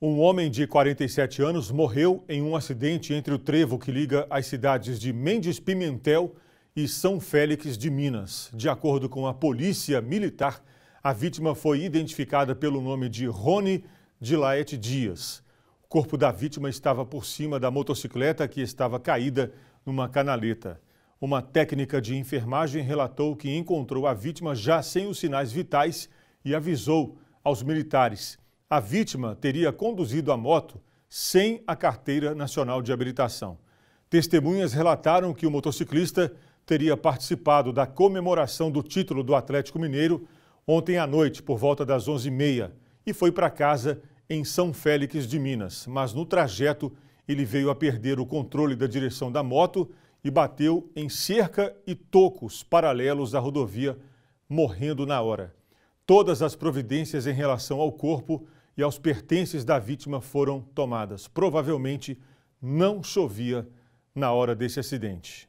Um homem de 47 anos morreu em um acidente entre o trevo que liga as cidades de Mendes Pimentel e São Félix de Minas. De acordo com a Polícia Militar, a vítima foi identificada pelo nome de Rony Dilaete Dias. O corpo da vítima estava por cima da motocicleta que estava caída numa canaleta. Uma técnica de enfermagem relatou que encontrou a vítima já sem os sinais vitais e avisou aos militares a vítima teria conduzido a moto sem a carteira nacional de habilitação. Testemunhas relataram que o motociclista teria participado da comemoração do título do Atlético Mineiro ontem à noite, por volta das 11h30, e foi para casa em São Félix de Minas. Mas no trajeto, ele veio a perder o controle da direção da moto e bateu em cerca e tocos paralelos à rodovia, morrendo na hora. Todas as providências em relação ao corpo e aos pertences da vítima foram tomadas. Provavelmente não chovia na hora desse acidente.